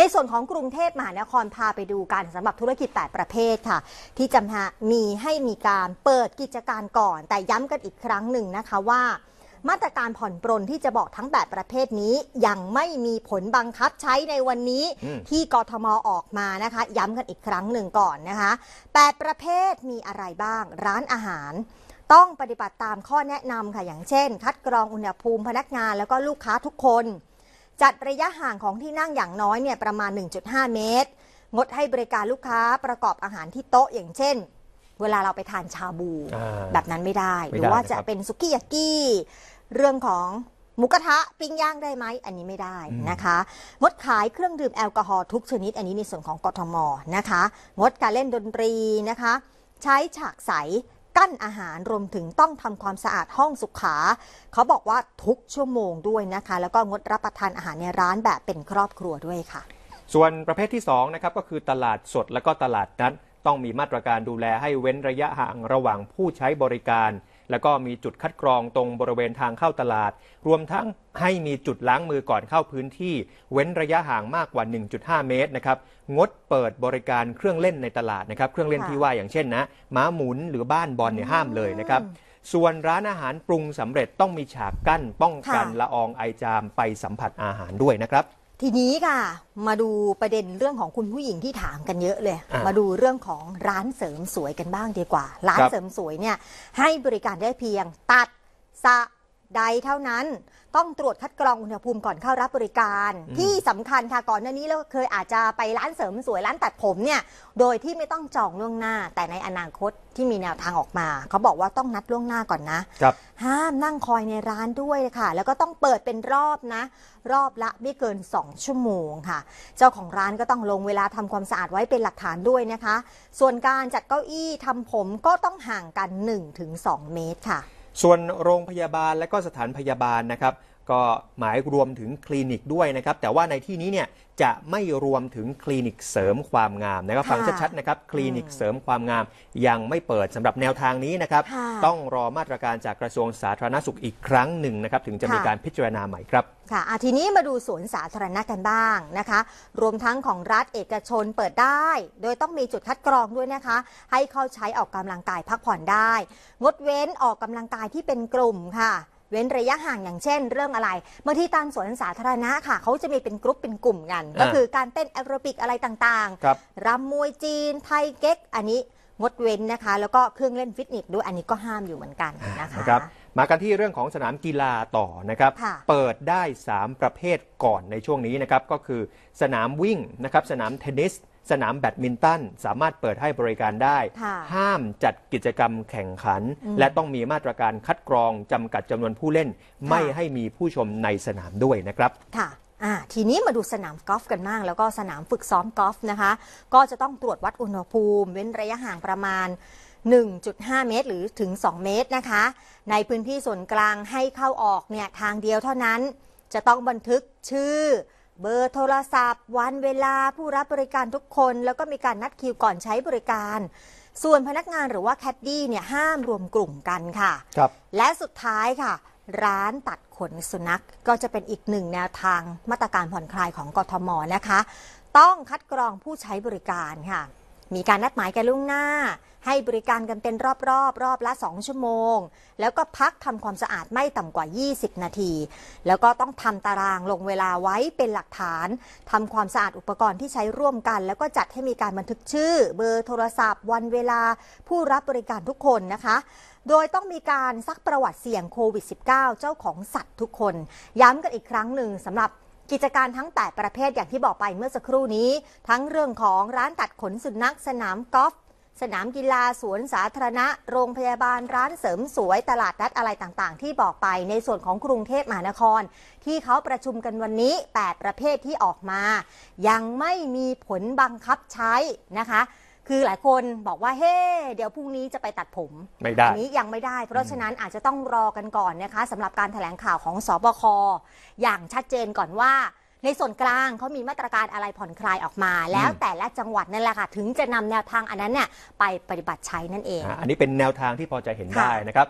ในส่วนของกรุงเทพมหานครพาไปดูการสำหรับธุรกิจ่ประเภทค่ะที่จะมีให้มีการเปิดกิจการก่อน แต่ย้ำกันอีกครั้งหนึ่งนะคะว่า มาตรการผ่อนปรนที่จะบอกทั้งบประเภทนี้ยังไม่มีผลบังคับ ใช้ในวันนี้ที่กทมออกมานะคะย้ำกันอีกครั้งหนึ่งก่อนนะคะแดประเภทมีอะไรบ้างร้านอาหาร ต้องปฏิบัติตามข้อแนะนำค่ะอย่างเช่น คัดกรองอุณหภูมิพนักงานแล้วก็ลูกค้าทุกคนจัดระยะห่างของที่นั่งอย่างน้อยเนี่ยประมาณ 1.5 เมตร งดให้บริการลูกค้าประกอบอาหารที่โต๊ะอย่างเช่น เวลาเราไปทานชาบูแบบนั้นไม่ได้ไไดหรือว่าจะเป็นสุกี้ยากิ เรื่องของหมูกระทะปิ้งย่างได้ไหมอันนี้ไม่ได้นะคะ งดขายเครื่องดื่มแอลกอฮอล์ทุกชนิด อันนี้ในส่วนของกทมนะคะ งดการเล่นดนตรีนะคะ ใช้ฉากใสกั้นอาหารรวมถึงต้องทำความสะอาดห้องสุขา เขาบอกว่าทุกชั่วโมงด้วยนะคะ แล้วก็งดรับประทานอาหารในร้านแบบเป็นครอบครัวด้วยค่ะ ส่วนประเภทที่2นะครับก็คือตลาดสดและก็ตลาดนัดต้องมีมาตรการดูแลให้เว้นระยะห่างระหว่างผู้ใช้บริการแล้วก็มีจุดคัดกรองตรงบริเวณทางเข้าตลาด รวมทั้งให้มีจุดล้างมือก่อนเข้าพื้นที่ เว้นระยะห่างมากกว่า 1.5 เมตรนะครับงดเปิดบริการเครื่องเล่นในตลาดนะครับ เครื่องเล่นที่ว่าอย่างเช่นนะ ม้าหมุนหรือบ้านบอลเนี่ยห้ามเลยนะครับ ส่วนร้านอาหารปรุงสำเร็จต้องมีฉากกั้นป้องกันละอองไอจามไปสัมผัสอาหารด้วยนะครับทีนี้ค่ะ มาดูประเด็นเรื่องของคุณผู้หญิงที่ถามกันเยอะเลย มาดูเรื่องของร้านเสริมสวยกันบ้างดีกว่า ร้านเสริมสวยเนี่ย ให้บริการได้เพียงตัดสระใดเท่านั้นต้องตรวจคัดกรองอุณหภูมิก่อนเข้ารับบริการ ที่สำคัญค่ะก่อนหน้านี้เราเคยอาจจะไปร้านเสริมสวยร้านตัดผมเนี่ยโดยที่ไม่ต้องจองล่วงหน้า แต่ในอนาคตที่มีแนวทางออกมา เขาบอกว่าต้องนัดล่วงหน้าก่อนนะครับห้ามนั่งคอยในร้านด้วยค่ะ แล้วก็ต้องเปิดเป็นรอบนะ รอบละไม่เกิน 2 ชั่วโมงค่ะ เจ้าของร้านก็ต้องลงเวลาทำความสะอาดไว้เป็นหลักฐานด้วยนะคะ ส่วนการจัดเก้าอี้ทำผมก็ต้องห่างกัน 1-2 เมตรค่ะส่วนโรงพยาบาลและก็สถานพยาบาลนะครับก็หมายรวมถึงคลินิกด้วยนะครับ แต่ว่าในที่นี้เนี่ย จะไม่รวมถึงคลินิกเสริมความงามนะครับ ฟังชัดๆนะครับ คลินิกเสริมความงามยังไม่เปิดสำหรับแนวทางนี้นะครับ ต้องรอมาตรการจากกระทรวงสาธารณสุขอีกครั้งหนึ่งนะครับถึงจะมีการพิจารณาใหม่ครับ ค่ะทีนี้มาดูสวนสาธารณะกันบ้างนะคะ รวมทั้งของรัฐเอกชนเปิดได้ โดยต้องมีจุดคัดกรองด้วยนะคะ ให้เข้าใช้ออกกำลังกายพักผ่อนได้งดเว้นออกกำลังกายที่เป็นกลุ่มค่ะเว้นระยะห่างอย่างเช่น เรื่องอะไรบางที่ตามสวนสาธารณะค่ะเขาจะมีเป็นกรุ๊ปเป็นกลุ่มกัน ก็คือการเต้นแอโรบิกอะไรต่างๆรๆรำมวยจีนไทยเก๊กอันนี้ งดเว้นนะคะแล้วก็เครื่องเล่นฟิตเนสด้วยอันนี้ก็ห้ามอยู่เหมือนกันนะคะะครับมากันที่เรื่องของสนามกีฬาต่อนะครับเปิดได้ 3 ประเภทก่อนในช่วงนี้นะครับก็คือสนามวิ่งนะครับสนามเทนนิสสนามแบดมินตันสามารถเปิดให้บริการได้ ห้ามจัดกิจกรรมแข่งขัน และต้องมีมาตรการคัดกรอง จำกัดจำนวนผู้เล่นไม่ให้มีผู้ชมในสนามด้วยนะครับ ค่ะ ทีนี้มาดูสนามกอล์ฟกันบ้างแล้วก็สนามฝึกซ้อมกอล์ฟนะคะก็จะต้องตรวจวัดอุณหภูมิ เว้นระยะห่างประมาณ 1.5 เมตร หรือถึง 2 เมตรนะคะ ในพื้นที่ส่วนกลางให้เข้าออกเนี่ยทางเดียวเท่านั้นจะต้องบันทึกชื่อเบอร์โทรศัพท์ วันเวลาผู้รับบริการทุกคน แล้วก็มีการนัดคิวก่อนใช้บริการ ส่วนพนักงานหรือว่าแคดดี้เนี่ยห้ามรวมกลุ่มกันค่ะครับและสุดท้ายค่ะ ร้านตัดขนสุนัขก็จะเป็นอีกหนึ่งแนวทางมาตรการผ่อนคลายของกทมนะคะ ต้องคัดกรองผู้ใช้บริการค่ะ มีการนัดหมายกันล่วงหน้าให้บริการกันเป็นรอบๆรรอบละ 2 ชั่วโมง แล้วก็พักทำความสะอาดไม่ต่ำกว่า 20 นาที แล้วก็ต้องทำตารางลงเวลาไว้เป็นหลักฐาน ทำความสะอาดอุปกรณ์ที่ใช้ร่วมกัน แล้วก็จัดให้มีการบันทึกชื่อเบอร์โทรศัพท์ วันเวลาผู้รับบริการทุกคนนะคะ โดยต้องมีการซักประวัติเสี่ยงโควิด -19 เจ้าของสัตว์ทุกคน ย้ำกันอีกครั้งหนึ่งสำหรับกิจการทั้ง8ประเภทอย่างที่บอกไปเมื่อสักครู่นี้ ทั้งเรื่องของร้านตัดขนสุนัข สนามกอล์ฟสนามกีฬาสวนสาธารณะโรงพยาบาลร้านเสริมสวยตลาดนัดอะไรต่างๆ ที่บอกไปในส่วนของกรุงเทพมหานคร ที่เขาประชุมกันวันนี้ 8 ประเภทที่ออกมายังไม่มีผลบังคับใช้นะคะ คือหลายคนบอกว่าเฮ้ เดี๋ยวพรุ่งนี้จะไปตัดผมไม่ได้อันนี้ยังไม่ได้เพราะฉะนั้นอาจจะต้องรอกันก่อนนะคะสำหรับการถแถลงข่าวของสอบคออย่างชัดเจนก่อนว่าในส่วนกลางเขามีมาตรการอะไรผ่อนคลายออกมา แล้วแต่ละจังหวัดนั่นแหละค่ะ ถึงจะนำแนวทางอันนั้นเนี่ย ไปปฏิบัติใช้นั่นเอง อันนี้เป็นแนวทางที่พอจะเห็นได้นะครับ